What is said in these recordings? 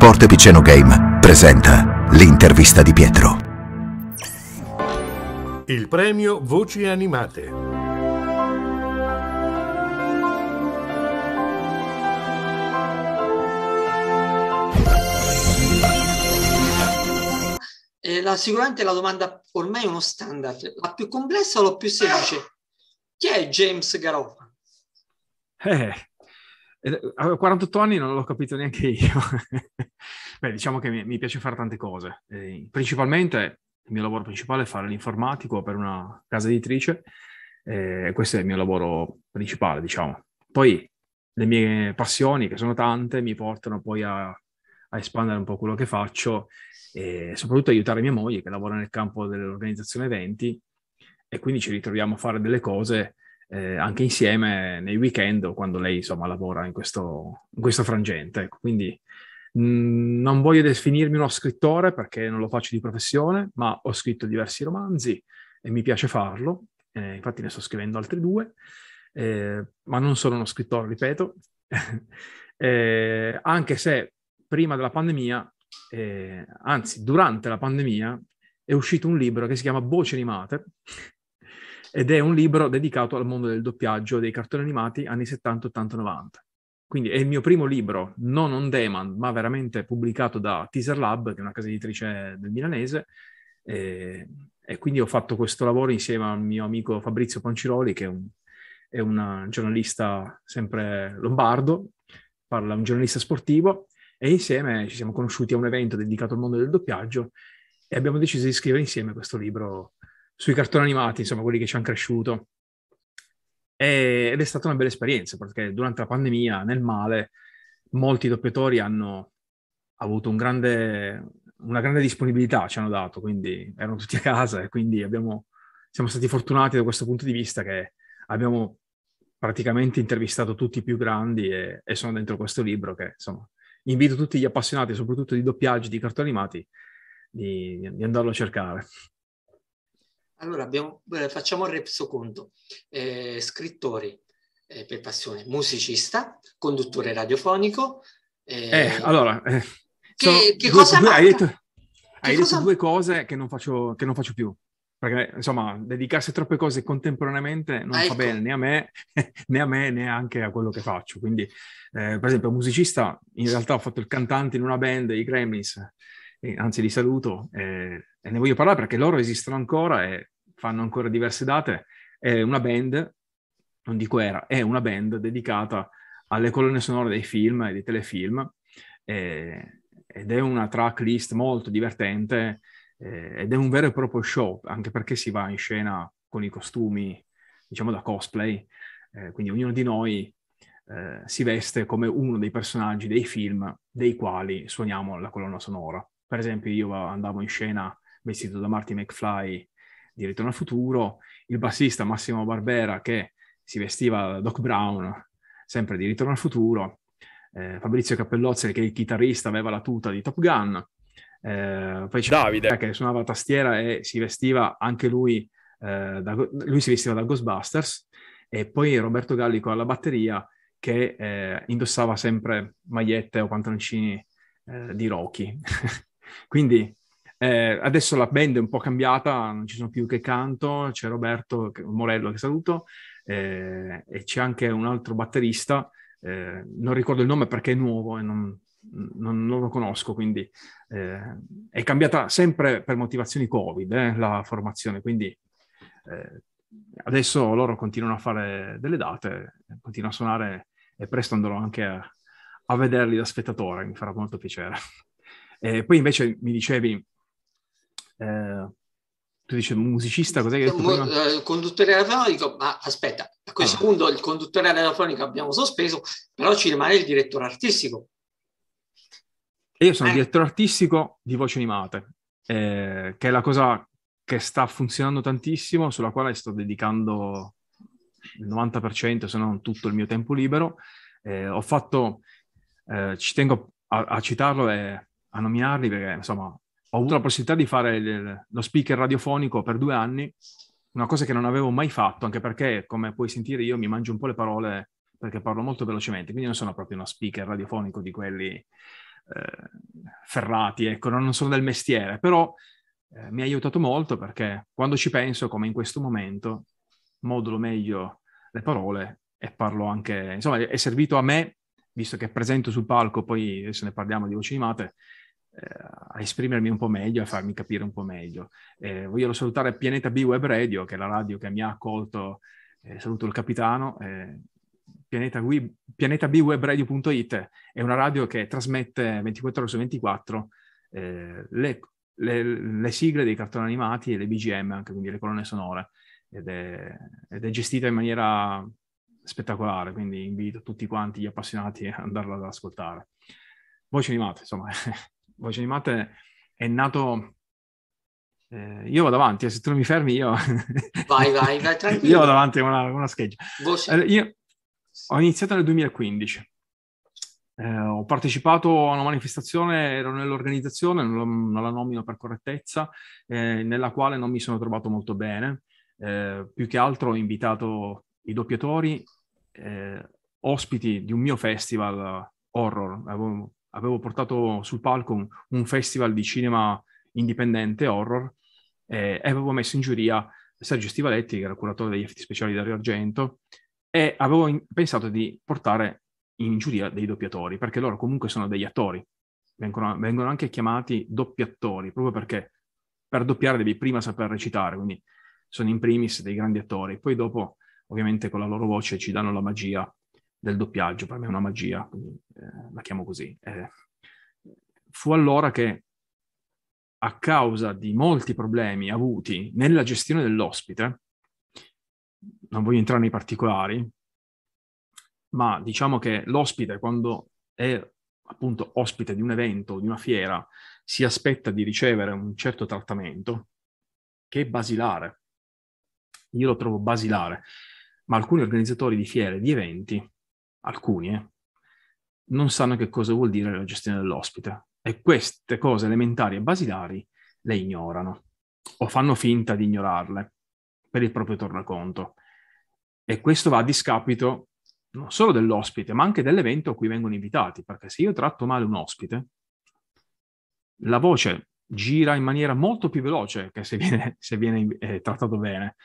Sport Piceno Game presenta l'intervista di Pietro. Il premio Voci Animate. Eh, la, sicuramente la domanda ormai è uno standard. La più complessa o la più semplice? Chi è James Garoffa? Eh, eh, a 48 anni non l'ho capito neanche io. Beh, diciamo che mi, piace fare tante cose. Eh, principalmente il mio lavoro principale è fare l'informatico per una casa editrice. Eh, questo è il mio lavoro principale, diciamo. Poi le mie passioni, che sono tante, mi portano poi a, a espandere un po' quello che faccio e soprattutto aiutare mia moglie che lavora nel campo dell'organizzazione eventi e quindi ci ritroviamo a fare delle cose eh, anche insieme nei weekend o quando lei insomma lavora in questo, in questo frangente. Ecco. quindi mh, mm, non voglio definirmi uno scrittore perché non lo faccio di professione, ma ho scritto diversi romanzi e mi piace farlo, eh, infatti ne sto scrivendo altri due, eh, ma non sono uno scrittore, ripeto, eh, anche se prima della pandemia, eh, anzi durante la pandemia, è uscito un libro che si chiama Voci animate, ed è un libro dedicato al mondo del doppiaggio dei cartoni animati anni 70, 80, 90. Quindi è il mio primo libro, non on demand, ma veramente pubblicato da Teaser Lab, che è una casa editrice del milanese, e, e quindi ho fatto questo lavoro insieme al mio amico Fabrizio Panciroli, che è un, è un giornalista sempre lombardo, parla un giornalista sportivo, e insieme ci siamo conosciuti a un evento dedicato al mondo del doppiaggio e abbiamo deciso di scrivere insieme questo libro sui cartoni animati, insomma, quelli che ci hanno cresciuto. E, ed è stata una bella esperienza perché durante la pandemia, nel male, molti doppiatori hanno avuto un grande, una grande disponibilità, ci hanno dato, quindi erano tutti a casa e quindi abbiamo, siamo stati fortunati da questo punto di vista che abbiamo praticamente intervistato tutti i più grandi e, e sono dentro questo libro che insomma invito tutti gli appassionati, soprattutto di doppiaggi, di cartoni animati, di, di andarlo a cercare. Allora abbiamo, eh, facciamo il resoconto. Eh, scrittore eh, per passione, musicista, conduttore radiofonico. Eh, eh allora, eh, che, sono, che cosa due, hai detto, hai cosa... due cose che non, faccio, che non faccio più perché insomma dedicarsi a troppe cose contemporaneamente non ah, ecco. fa bene né a me né a me né anche a quello che faccio quindi eh, per esempio musicista in realtà ho fatto il cantante in una band i Gremlins anzi li saluto eh, e ne voglio parlare perché loro esistono ancora e fanno ancora diverse date. È una band, non dico era, è una band dedicata alle colonne sonore dei film e dei telefilm eh, ed è una tracklist molto divertente eh, ed è un vero e proprio show, anche perché si va in scena con i costumi, diciamo da cosplay, quindi ognuno di noi eh, si veste come uno dei personaggi dei film dei quali suoniamo la colonna sonora. Per esempio io andavo in scena vestito da Marty McFly di Ritorno al Futuro, il bassista Massimo Barbera che si vestiva da Doc Brown, sempre di Ritorno al Futuro, eh, Fabrizio Cappellozzi che è il chitarrista aveva la tuta di Top Gun, eh, poi c'è Davide che suonava la tastiera e si vestiva anche lui, eh, da, lui si vestiva da Ghostbusters, e poi Roberto Gallico alla batteria che eh, indossava sempre magliette o pantaloncini eh, di Rocky. Quindi eh, adesso la band è un po' cambiata, non ci sono più che canto, c'è Roberto Morello che saluto eh, e c'è anche un altro batterista, eh, non ricordo il nome perché è nuovo e non, non, non lo conosco, quindi eh, è cambiata sempre per motivazioni Covid eh, la formazione, quindi eh, adesso loro continuano a fare delle date, continuano a suonare e presto andrò anche a, a vederli da spettatore, mi farà molto piacere. Eh, poi invece mi dicevi, eh, tu dici musicista, cos'è che hai detto prima? Eh, conduttore radiofonico, ma aspetta, a questo ah. punto il conduttore radiofonico abbiamo sospeso, però ci rimane il direttore artistico. E io sono eh. direttore artistico di Voci Animate, eh, che è la cosa che sta funzionando tantissimo, sulla quale sto dedicando il 90%, se non tutto il mio tempo libero. Eh, ho fatto, eh, ci tengo a, a citarlo, è a nominarli perché insomma ho avuto la possibilità di fare il, lo speaker radiofonico per due anni, una cosa che non avevo mai fatto, anche perché come puoi sentire io mi mangio un po' le parole perché parlo molto velocemente, quindi non sono proprio uno speaker radiofonico di quelli eh, ferrati, ecco, non sono del mestiere, però eh, mi ha aiutato molto perché quando ci penso, come in questo momento, modulo meglio le parole e parlo anche, insomma, è servito a me, visto che è presente sul palco, poi adesso ne parliamo di voci animate, eh, a esprimermi un po' meglio, a farmi capire un po' meglio. Eh, voglio salutare Pianeta B Web Radio, che è la radio che mi ha accolto, eh, saluto il capitano, eh, Pianeta, Web Radio.it è una radio che trasmette 24 ore su 24 eh, le, le, le, sigle dei cartoni animati e le BGM, anche quindi le colonne sonore, ed è, ed è gestita in maniera spettacolare, quindi invito tutti quanti gli appassionati ad andarla ad ascoltare. Voci animate, insomma, Voce animate è nato... Eh, io vado avanti, eh, se tu non mi fermi io... Vai, vai, vai, tranquillo. io vado avanti con una, una scheggia. Voce... Allora, io ho iniziato nel 2015. Eh, ho partecipato a una manifestazione, ero nell'organizzazione, non, non la nomino per correttezza, eh, nella quale non mi sono trovato molto bene. Eh, più che altro ho invitato i doppiatori, eh, ospiti di un mio festival horror. Avevo avevo portato sul palco un festival di cinema indipendente horror eh, e avevo messo in giuria Sergio Stivaletti, che era il curatore degli effetti speciali di Dario Argento, e avevo in- pensato di portare in giuria dei doppiatori, perché loro comunque sono degli attori, vengono, vengono anche chiamati doppiatori, proprio perché per doppiare devi prima saper recitare, quindi sono in primis dei grandi attori, poi dopo ovviamente con la loro voce ci danno la magia del doppiaggio, per me è una magia, quindi, eh, la chiamo così. Eh, fu allora che a causa di molti problemi avuti nella gestione dell'ospite, non voglio entrare nei particolari, ma diciamo che l'ospite quando è appunto ospite di un evento, di una fiera, si aspetta di ricevere un certo trattamento che è basilare. Io lo trovo basilare, ma alcuni organizzatori di fiere, di eventi, alcuni, eh, non sanno che cosa vuol dire la gestione dell'ospite e queste cose elementari e basilari le ignorano o fanno finta di ignorarle per il proprio tornaconto. E questo va a discapito non solo dell'ospite, ma anche dell'evento a cui vengono invitati, perché se io tratto male un ospite, la voce gira in maniera molto più veloce che se viene, se viene eh, trattato bene.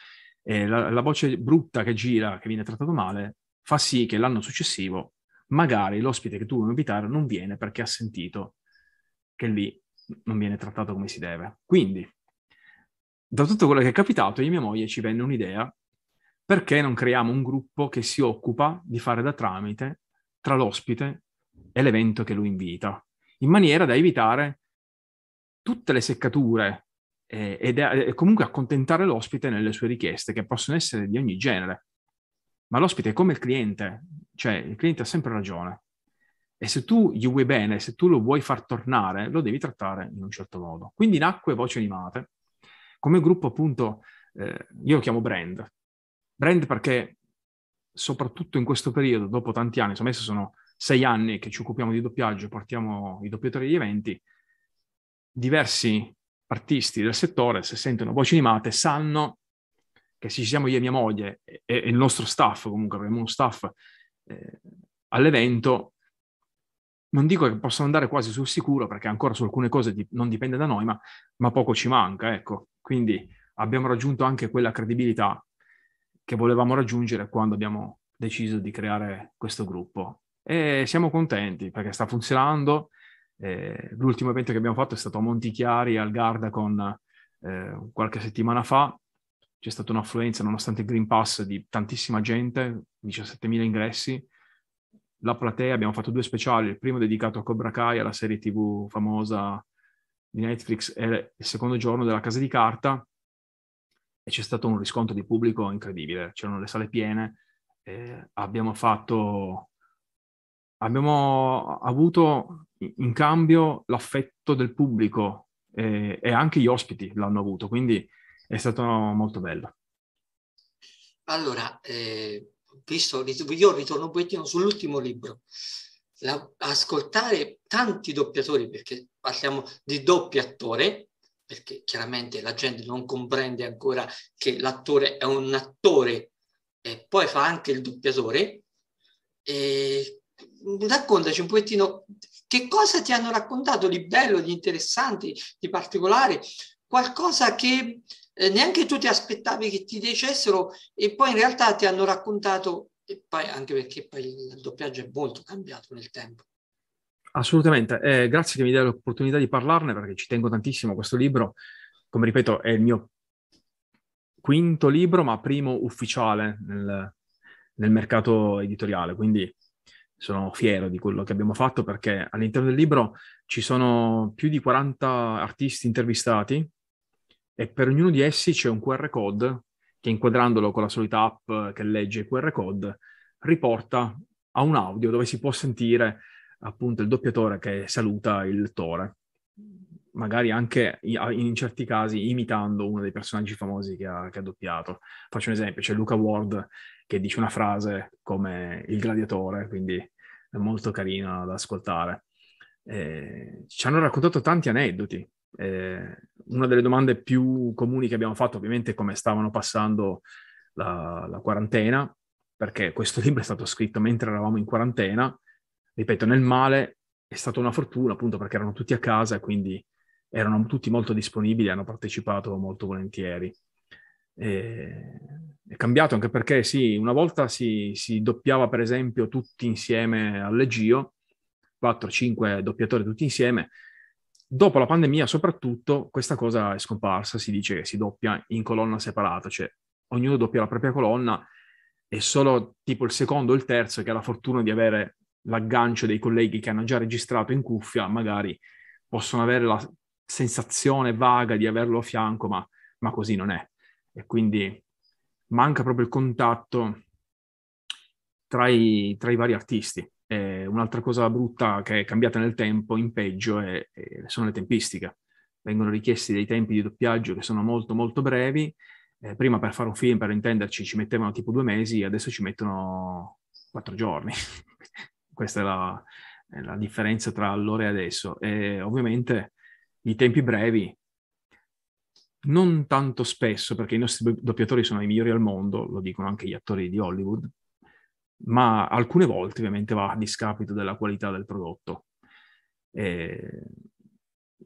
La, la, voce brutta che gira, che viene trattato male, fa sì che l'anno successivo magari l'ospite che tu vuoi invitare non viene perché ha sentito che lì non viene trattato come si deve. Quindi, da tutto quello che è capitato, io e mia moglie ci venne un'idea perché non creiamo un gruppo che si occupa di fare da tramite tra l'ospite e l'evento che lui invita, in maniera da evitare tutte le seccature eh, ed, e comunque accontentare l'ospite nelle sue richieste, che possono essere di ogni genere ma l'ospite è come il cliente, cioè il cliente ha sempre ragione. E se tu gli vuoi bene, se tu lo vuoi far tornare, lo devi trattare in un certo modo. Quindi nacque Voci Animate come gruppo appunto, eh, io lo chiamo brand. Brand perché soprattutto in questo periodo, dopo tanti anni, insomma adesso sono sei anni che ci occupiamo di doppiaggio, portiamo i doppiatori di eventi, diversi artisti del settore, se sentono voci animate, sanno che ci siamo io e mia moglie e, e il nostro staff, comunque abbiamo uno staff eh, all'evento, non dico che possono andare quasi sul sicuro perché ancora su alcune cose di, non dipende da noi, ma, ma poco ci manca, ecco. Quindi abbiamo raggiunto anche quella credibilità che volevamo raggiungere quando abbiamo deciso di creare questo gruppo. E siamo contenti perché sta funzionando. Eh, l'ultimo evento che abbiamo fatto è stato a Montichiari al Garda con eh, qualche settimana fa c'è stata un'affluenza, nonostante il Green Pass, di tantissima gente, 17.000 ingressi. La platea, abbiamo fatto due speciali, il primo dedicato a Cobra Kai, alla serie tv famosa di Netflix, e il secondo giorno della Casa di Carta, e c'è stato un riscontro di pubblico incredibile, c'erano le sale piene, eh, abbiamo fatto... Abbiamo avuto in cambio l'affetto del pubblico eh, e anche gli ospiti l'hanno avuto, quindi è stato molto bello. Allora, eh, visto, io ritorno un pochettino sull'ultimo libro. La, ascoltare tanti doppiatori, perché parliamo di doppiatore, perché chiaramente la gente non comprende ancora che l'attore è un attore e poi fa anche il doppiatore. E raccontaci un pochettino che cosa ti hanno raccontato di bello, di interessante, di particolare qualcosa che eh, neanche tu ti aspettavi che ti dicessero e poi in realtà ti hanno raccontato, e poi, anche perché poi il doppiaggio è molto cambiato nel tempo. Assolutamente, eh, grazie che mi dai l'opportunità di parlarne perché ci tengo tantissimo a questo libro, come ripeto è il mio quinto libro ma primo ufficiale nel, nel mercato editoriale, quindi sono fiero di quello che abbiamo fatto perché all'interno del libro ci sono più di 40 artisti intervistati e per ognuno di essi c'è un QR code che inquadrandolo con la solita app che legge il QR code riporta a un audio dove si può sentire appunto il doppiatore che saluta il lettore, magari anche in certi casi imitando uno dei personaggi famosi che ha, che ha doppiato. Faccio un esempio, c'è Luca Ward che dice una frase come il gladiatore, quindi è molto carina da ascoltare. Eh, ci hanno raccontato tanti aneddoti, eh, una delle domande più comuni che abbiamo fatto ovviamente è come stavano passando la, la quarantena, perché questo libro è stato scritto mentre eravamo in quarantena, ripeto, nel male è stata una fortuna appunto perché erano tutti a casa e quindi erano tutti molto disponibili, hanno partecipato molto volentieri. E... È cambiato anche perché sì, una volta si, si doppiava per esempio tutti insieme al Legio, 4-5 doppiatori tutti insieme, Dopo la pandemia, soprattutto, questa cosa è scomparsa, si dice che si doppia in colonna separata, cioè ognuno doppia la propria colonna e solo tipo il secondo o il terzo che ha la fortuna di avere l'aggancio dei colleghi che hanno già registrato in cuffia, magari possono avere la sensazione vaga di averlo a fianco, ma, ma così non è. E quindi manca proprio il contatto tra i, tra i vari artisti. Eh, un'altra cosa brutta che è cambiata nel tempo, in peggio, è, è, sono le tempistiche. Vengono richiesti dei tempi di doppiaggio che sono molto molto brevi. Eh, prima per fare un film, per intenderci, ci mettevano tipo due mesi, adesso ci mettono quattro giorni. Questa è la, è la, differenza tra allora e adesso. E ovviamente i tempi brevi non tanto spesso, perché i nostri doppiatori sono i migliori al mondo, lo dicono anche gli attori di Hollywood, ma alcune volte ovviamente va a discapito della qualità del prodotto. E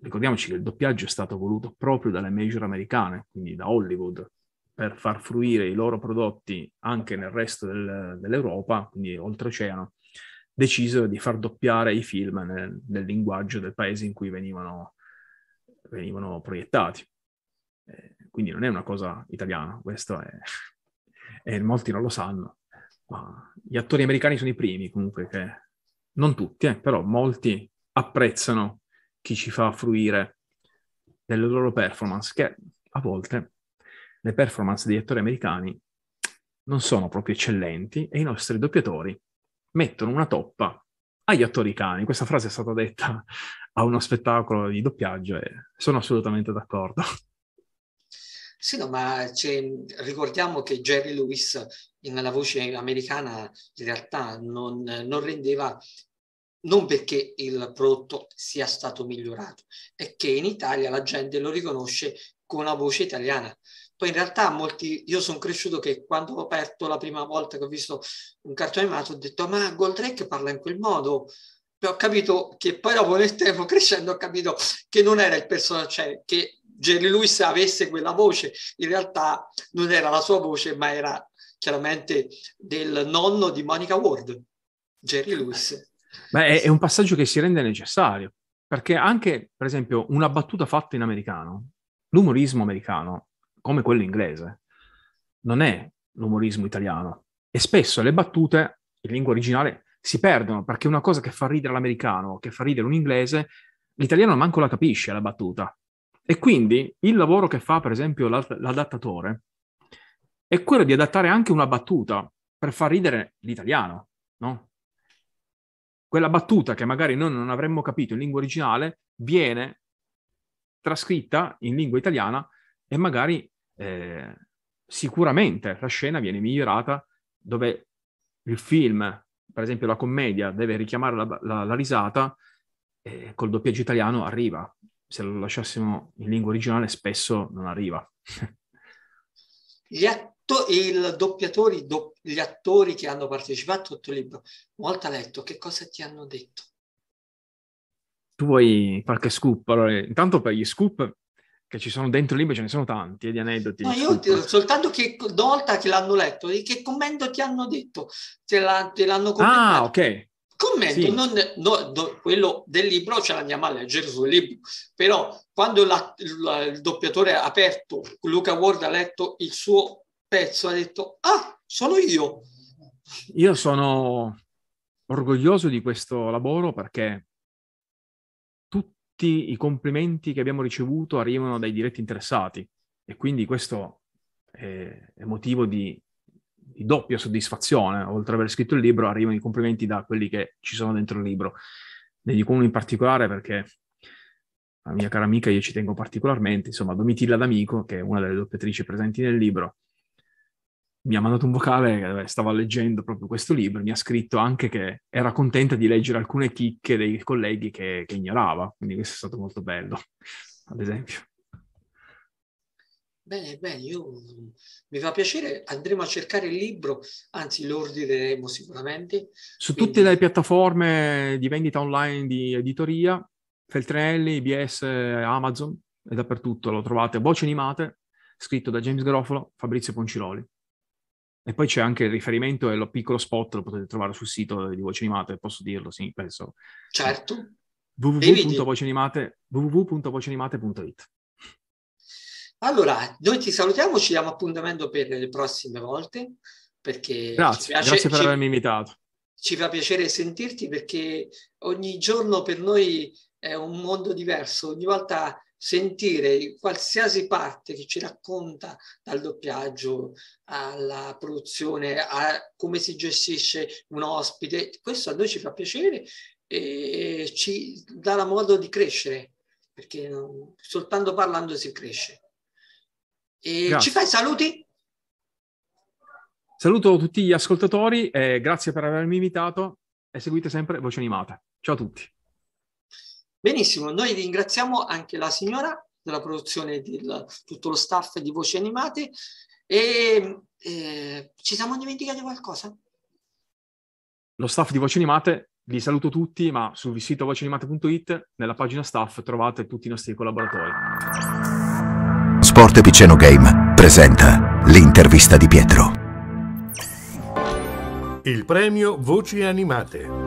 ricordiamoci che il doppiaggio è stato voluto proprio dalle major americane, quindi da Hollywood, per far fruire i loro prodotti anche nel resto del, dell'Europa, quindi oltreoceano, decisero di far doppiare i film nel, nel linguaggio del paese in cui venivano, venivano proiettati. Eh, quindi non è una cosa italiana, questo è, e molti non lo sanno gli attori americani sono i primi comunque che, non tutti, eh, però molti apprezzano chi ci fa fruire delle loro performance, che a volte le performance degli attori americani non sono proprio eccellenti e i nostri doppiatori mettono una toppa agli attori cani. Questa frase è stata detta a uno spettacolo di doppiaggio e sono assolutamente d'accordo. Sì, no, ma ricordiamo che Jerry Lewis nella voce americana in realtà non, non rendeva non perché il prodotto sia stato migliorato, è che in Italia la gente lo riconosce con la voce italiana. Poi in realtà molti, io sono cresciuto che quando ho aperto la prima volta che ho visto un cartone animato ho detto ma Goldrake parla in quel modo, Poi ho capito che poi dopo nel tempo crescendo ho capito che non era il personaggio, cioè che Jerry Lewis avesse quella voce, in realtà non era la sua voce, ma era chiaramente del nonno di Monica Ward, Jerry eh, Lewis. Beh, è un passaggio che si rende necessario, perché anche, per esempio, una battuta fatta in americano, l'umorismo americano, come quello inglese, non è l'umorismo italiano. E spesso le battute in lingua originale si perdono, perché una cosa che fa ridere l'americano, che fa ridere un inglese, l'italiano manco la capisce la battuta. E quindi il lavoro che fa, per esempio, l'adattatore è quello di adattare anche una battuta per far ridere l'italiano, no? Quella battuta che magari noi non avremmo capito in lingua originale viene trascritta in lingua italiana e magari eh, sicuramente la scena viene migliorata dove il film, per esempio la commedia, deve richiamare la, la, la risata, e col doppiaggio italiano arriva se lo lasciassimo in lingua originale spesso non arriva. gli, atto- do- gli attori che hanno partecipato al tuo libro, una volta letto, che cosa ti hanno detto? Tu vuoi qualche scoop? Allora, intanto per gli scoop che ci sono dentro il libro ce ne sono tanti e eh, di aneddoti. No, io ti, soltanto che una volta che l'hanno letto, che commento ti hanno detto? Te, la, te l'hanno ah, commentato? Ah, ok commento, sì. non, no, do, quello del libro ce l'andiamo a leggere sul libro, però quando la, la, il doppiatore ha aperto, Luca Ward ha letto il suo pezzo, ha detto, ah, sono io. Io sono orgoglioso di questo lavoro perché tutti i complimenti che abbiamo ricevuto arrivano dai diretti interessati e quindi questo è motivo di di doppia soddisfazione, oltre ad aver scritto il libro, arrivano i complimenti da quelli che ci sono dentro il libro. Ne dico uno in particolare perché la mia cara amica io ci tengo particolarmente, insomma, Domitilla D'Amico, che è una delle doppiatrici presenti nel libro, mi ha mandato un vocale, eh, stava leggendo proprio questo libro, mi ha scritto anche che era contenta di leggere alcune chicche dei colleghi che, che ignorava, quindi questo è stato molto bello, ad esempio. Bene, bene, io, mm, mi fa piacere, andremo a cercare il libro, anzi lo ordineremo sicuramente. Su Quindi... tutte le piattaforme di vendita online di editoria, Feltrinelli, IBS, Amazon, e dappertutto, lo trovate a voci animate, scritto da James Garofalo, Fabrizio Ponciroli. E poi c'è anche il riferimento e lo piccolo spot, lo potete trovare sul sito di Voci Animate, posso dirlo, sì, penso. Certo. www.voceanimate.it allora, noi ti salutiamo, ci diamo appuntamento per le prossime volte. Perché grazie, piace, grazie per ci, avermi invitato. Ci fa piacere sentirti perché ogni giorno per noi è un mondo diverso, ogni volta sentire qualsiasi parte che ci racconta dal doppiaggio alla produzione, a come si gestisce un ospite, questo a noi ci fa piacere e ci dà la modo di crescere, perché soltanto parlando si cresce. E ci fai saluti? Saluto tutti gli ascoltatori, eh, grazie per avermi invitato e seguite sempre Voce Animata. Ciao a tutti. Benissimo, noi ringraziamo anche la signora della produzione di tutto lo staff di Voci Animate e eh, ci siamo dimenticati qualcosa? Lo staff di Voci Animate, vi saluto tutti, ma sul sito voceanimate.it nella pagina staff trovate tutti i nostri collaboratori. Sport Piceno Game presenta l'intervista di Pietro. Il premio Voci Animate.